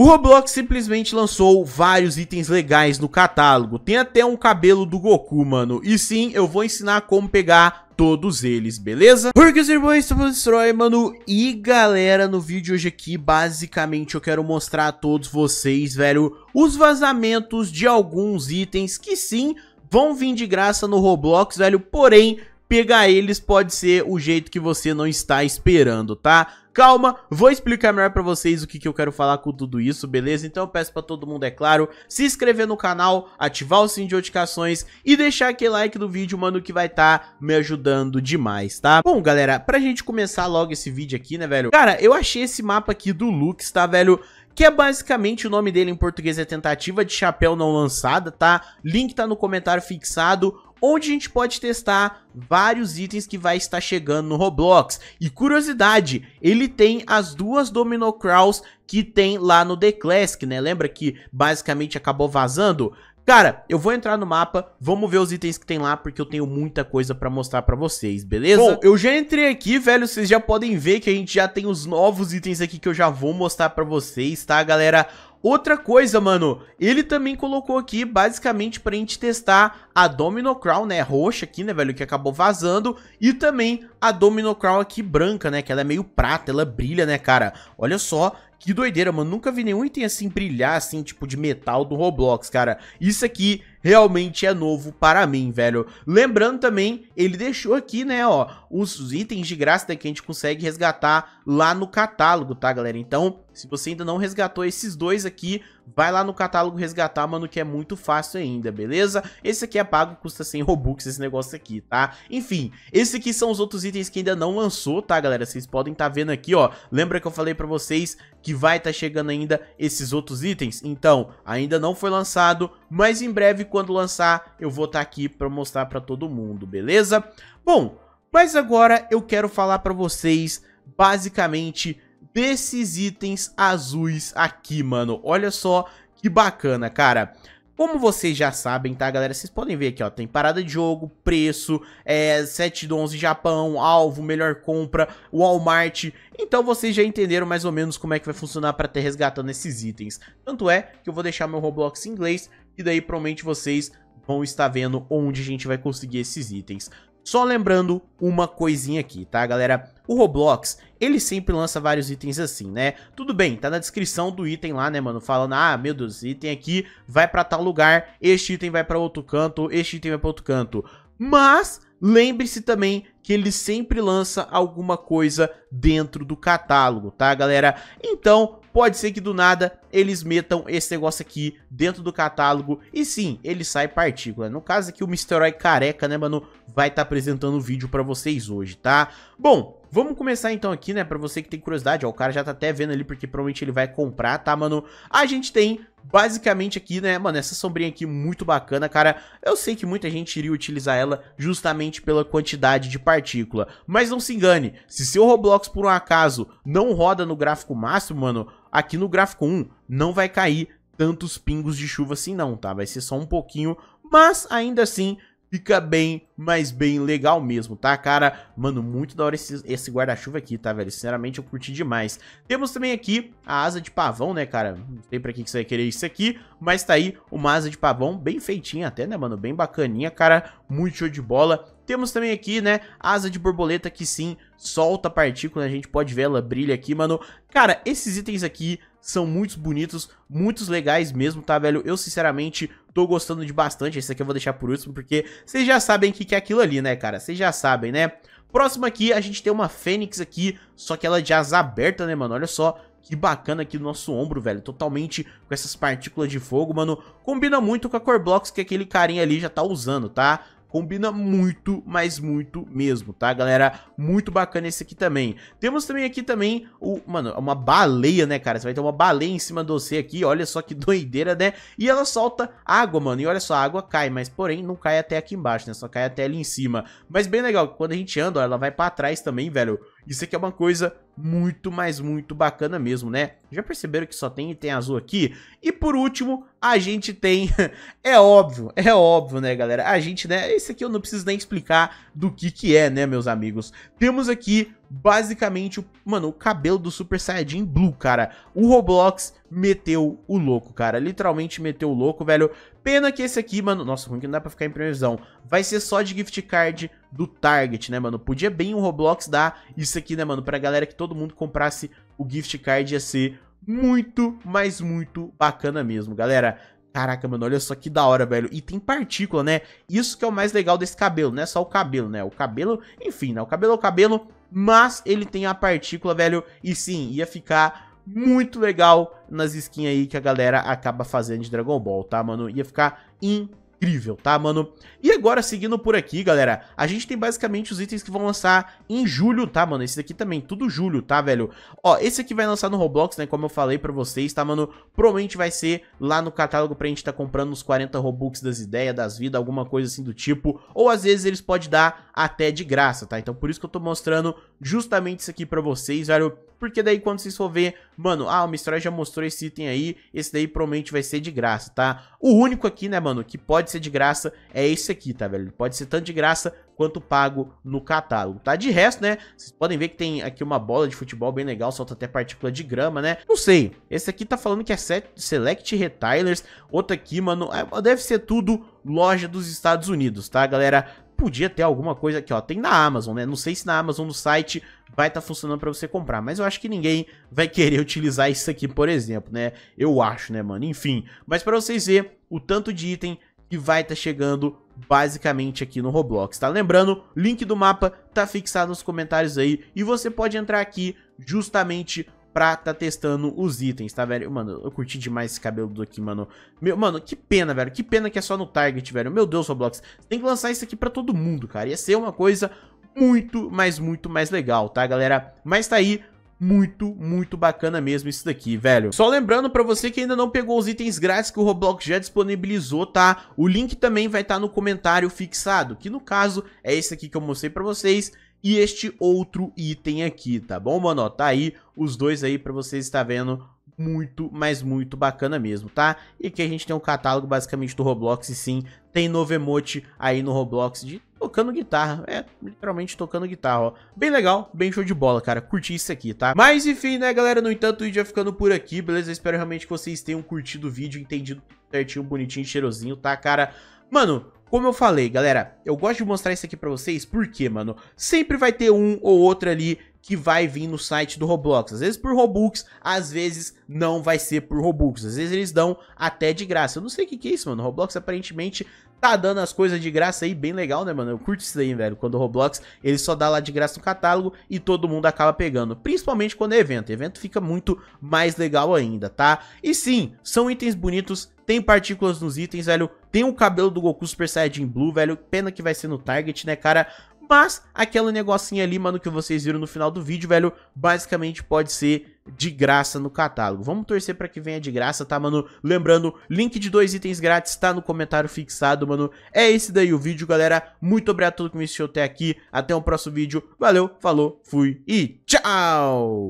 O Roblox simplesmente lançou vários itens legais no catálogo. Tem até um cabelo do Goku, mano. E sim, eu vou ensinar como pegar todos eles, beleza? Porque os irmãos destrói, mano. E galera, no vídeo hoje aqui, basicamente, eu quero mostrar a todos vocês, velho, os vazamentos de alguns itens que sim vão vir de graça no Roblox, velho, porém... Pegar eles pode ser o jeito que você não está esperando, tá? calma, vou explicar melhor pra vocês o que, que eu quero falar com tudo isso, beleza? Então eu peço pra todo mundo, é claro, se inscrever no canal, ativar o sininho de notificações e deixar aquele like do vídeo, mano, que vai estar tá me ajudando demais, tá? Bom, galera, pra gente começar logo esse vídeo aqui, né, velho? Cara, eu achei esse mapa aqui do Lux, tá, velho? que é basicamente o nome dele em português é Tentativa de Chapéu Não Lançada, tá? Link tá no comentário fixado onde a gente pode testar vários itens que vai estar chegando no Roblox. E curiosidade, ele tem as duas Domino Crowns que tem lá no The Classic, né? Lembra que basicamente acabou vazando? Cara, eu vou entrar no mapa, vamos ver os itens que tem lá, porque eu tenho muita coisa pra mostrar pra vocês, beleza? Bom, eu já entrei aqui, velho, vocês já podem ver que a gente já tem os novos itens aqui que eu já vou mostrar pra vocês, tá, galera? Outra coisa, mano, ele também colocou aqui, basicamente, pra gente testar a Domino Crown, né, roxa aqui, né, velho, que acabou vazando, e também a Domino Crown aqui branca, né, que ela é meio prata, ela brilha, né, cara. Olha só, que doideira, mano, nunca vi nenhum item assim brilhar, assim, tipo, de metal do Roblox, cara. Isso aqui realmente é novo para mim, velho. Lembrando também, ele deixou aqui, né, ó, os itens de graça né, que a gente consegue resgatar lá no catálogo, tá, galera? Então, se você ainda não resgatou esses dois aqui, vai lá no catálogo resgatar, mano, que é muito fácil ainda, beleza? Esse aqui é pago, custa 100 Robux esse negócio aqui, tá? Enfim, esses aqui são os outros itens que ainda não lançou, tá, galera? Vocês podem estar tá vendo aqui, ó. Lembra que eu falei pra vocês que vai estar tá chegando ainda esses outros itens? Então, ainda não foi lançado, mas em breve quando lançar eu vou estar tá aqui para mostrar para todo mundo, beleza? Bom, mas agora eu quero falar para vocês basicamente desses itens azuis aqui, mano. Olha só que bacana, cara. Como vocês já sabem, tá, galera? Vocês podem ver aqui, ó, tem parada de jogo, preço, é, 7 do 11 Japão, alvo, melhor compra, Walmart. Então vocês já entenderam mais ou menos como é que vai funcionar para ter resgatando esses itens. Tanto é que eu vou deixar meu Roblox em inglês e daí provavelmente vocês vão estar vendo onde a gente vai conseguir esses itens. Só lembrando uma coisinha aqui, tá, galera? O Roblox, ele sempre lança vários itens assim, né? Tudo bem, tá na descrição do item lá, né, mano? Falando, ah, meu Deus, esse item aqui vai pra tal lugar, este item vai pra outro canto, este item vai pra outro canto. Mas, lembre-se também que ele sempre lança alguma coisa dentro do catálogo, tá, galera? Então, pode ser que do nada eles metam esse negócio aqui dentro do catálogo e sim, ele sai partícula. No caso aqui, o Mr. Oi careca, né, mano, vai estar tá apresentando o vídeo pra vocês hoje, tá? Bom, Vamos começar então aqui, né, pra você que tem curiosidade, ó, o cara já tá até vendo ali, porque provavelmente ele vai comprar, tá, mano? A gente tem basicamente aqui, né, mano, essa sombrinha aqui muito bacana, cara, eu sei que muita gente iria utilizar ela justamente pela quantidade de partícula, mas não se engane, se seu Roblox por um acaso não roda no gráfico máximo, mano, aqui no gráfico 1 não vai cair tantos pingos de chuva assim não, tá? Vai ser só um pouquinho, mas ainda assim Fica bem, mas bem legal mesmo, tá, cara? Mano, muito da hora esse, esse guarda-chuva aqui, tá, velho? Sinceramente, eu curti demais. Temos também aqui a asa de pavão, né, cara? Não sei pra que, que você vai querer isso aqui, mas tá aí uma asa de pavão bem feitinha até, né, mano? Bem bacaninha, cara. Muito show de bola. Temos também aqui, né, asa de borboleta que sim, solta partícula, a gente pode ver ela brilha aqui, mano. Cara, esses itens aqui são muito bonitos, muitos legais mesmo, tá, velho? Eu, sinceramente, tô gostando de bastante. Esse aqui eu vou deixar por último, porque vocês já sabem o que, que é aquilo ali, né, cara? Vocês já sabem, né? Próximo aqui, a gente tem uma fênix aqui, só que ela é de asa aberta, né, mano? Olha só, que bacana aqui no nosso ombro, velho. Totalmente com essas partículas de fogo, mano. Combina muito com a Core Blocks que é aquele carinha ali já tá usando, tá? Combina muito, mas muito mesmo, tá, galera? Muito bacana esse aqui também. Temos também aqui também o... Mano, uma baleia, né, cara? Você vai ter uma baleia em cima do você aqui, olha só que doideira, né? E ela solta água, mano. E olha só, a água cai, mas porém não cai até aqui embaixo, né? Só cai até ali em cima. Mas bem legal, quando a gente anda, ela vai pra trás também, velho. Isso aqui é uma coisa muito, mas muito bacana mesmo, né? Já perceberam que só tem item azul aqui? E por último, a gente tem... é óbvio, é óbvio, né, galera? A gente, né? Esse aqui eu não preciso nem explicar do que que é, né, meus amigos? Temos aqui basicamente, mano, o cabelo do Super Saiyajin Blue, cara. O Roblox meteu o louco, cara. Literalmente meteu o louco, velho. Pena que esse aqui, mano, nossa, ruim que não dá pra ficar em previsão. Vai ser só de gift card do Target, né, mano? Podia bem o Roblox dar isso aqui, né, mano? Pra galera que todo mundo comprasse o gift card ia ser muito, mas muito bacana mesmo, galera. Caraca, mano, olha só que da hora, velho. E tem partícula, né? Isso que é o mais legal desse cabelo, não é só o cabelo, né? O cabelo, enfim, né? O cabelo é o cabelo, mas ele tem a partícula, velho, e sim, ia ficar muito legal nas skins aí que a galera acaba fazendo de Dragon Ball, tá, mano? Ia ficar incrível, tá, mano? E agora, seguindo por aqui, galera, a gente tem basicamente os itens que vão lançar em julho, tá, mano? Esse daqui também, tudo julho, tá, velho? Ó, esse aqui vai lançar no Roblox, né, como eu falei pra vocês, tá, mano? Provavelmente vai ser lá no catálogo pra gente tá comprando uns 40 Robux das ideias, das vidas, alguma coisa assim do tipo, ou às vezes eles podem dar até de graça, tá? Então por isso que eu tô mostrando justamente isso aqui pra vocês, velho. Porque daí quando vocês for ver, mano, ah, o Mistral já mostrou esse item aí, esse daí provavelmente vai ser de graça, tá? O único aqui, né, mano, que pode ser de graça é esse aqui, tá, velho? pode ser tanto de graça quanto pago no catálogo, tá? De resto, né, vocês podem ver que tem aqui uma bola de futebol bem legal, solta até partícula de grama, né? Não sei, esse aqui tá falando que é Select retailers. outro aqui, mano, é, deve ser tudo loja dos Estados Unidos, tá, galera? podia ter alguma coisa aqui, ó. Tem na Amazon, né? Não sei se na Amazon no site vai estar tá funcionando para você comprar, mas eu acho que ninguém vai querer utilizar isso aqui, por exemplo, né? Eu acho, né, mano? Enfim, mas para vocês ver o tanto de item que vai estar tá chegando basicamente aqui no Roblox, tá? Lembrando, link do mapa tá fixado nos comentários aí e você pode entrar aqui justamente pra tá testando os itens, tá, velho? Mano, eu curti demais esse cabeludo aqui, mano. Meu, mano, que pena, velho. Que pena que é só no Target, velho. Meu Deus, Roblox. Tem que lançar isso aqui pra todo mundo, cara. Ia ser uma coisa muito, mas muito mais legal, tá, galera? Mas tá aí muito, muito bacana mesmo isso daqui, velho. Só lembrando pra você que ainda não pegou os itens grátis que o Roblox já disponibilizou, tá? O link também vai estar tá no comentário fixado, que no caso é esse aqui que eu mostrei pra vocês e este outro item aqui, tá bom, mano? Ó, tá aí os dois aí pra vocês estar vendo muito, mas muito bacana mesmo, tá? E que a gente tem um catálogo basicamente do Roblox, e sim, tem novo emote aí no Roblox de tocando guitarra, é, literalmente tocando guitarra, ó. Bem legal, bem show de bola, cara, curti isso aqui, tá? Mas enfim, né, galera, no entanto, o vídeo vai ficando por aqui, beleza? Eu espero realmente que vocês tenham curtido o vídeo, entendido certinho, bonitinho, cheirosinho, tá, cara? Mano, como eu falei, galera, eu gosto de mostrar isso aqui pra vocês, porque, mano, sempre vai ter um ou outro ali que vai vir no site do Roblox. Às vezes por Robux, às vezes não vai ser por Robux. Às vezes eles dão até de graça. Eu não sei o que, que é isso, mano. O Roblox aparentemente tá dando as coisas de graça aí, bem legal, né, mano? Eu curto isso aí, velho. Quando o Roblox, ele só dá lá de graça no catálogo e todo mundo acaba pegando. Principalmente quando é evento. O evento fica muito mais legal ainda, tá? E sim, são itens bonitos, tem partículas nos itens, velho. Tem o cabelo do Goku Super Saiyajin Blue, velho. Pena que vai ser no Target, né, cara? Mas aquele negocinho ali, mano, que vocês viram no final do vídeo, velho, basicamente pode ser de graça no catálogo. Vamos torcer para que venha de graça, tá, mano? Lembrando, link de dois itens grátis tá no comentário fixado, mano. É esse daí o vídeo, galera. Muito obrigado a todo que me assistiu até aqui. Até o próximo vídeo. Valeu, falou, fui e tchau!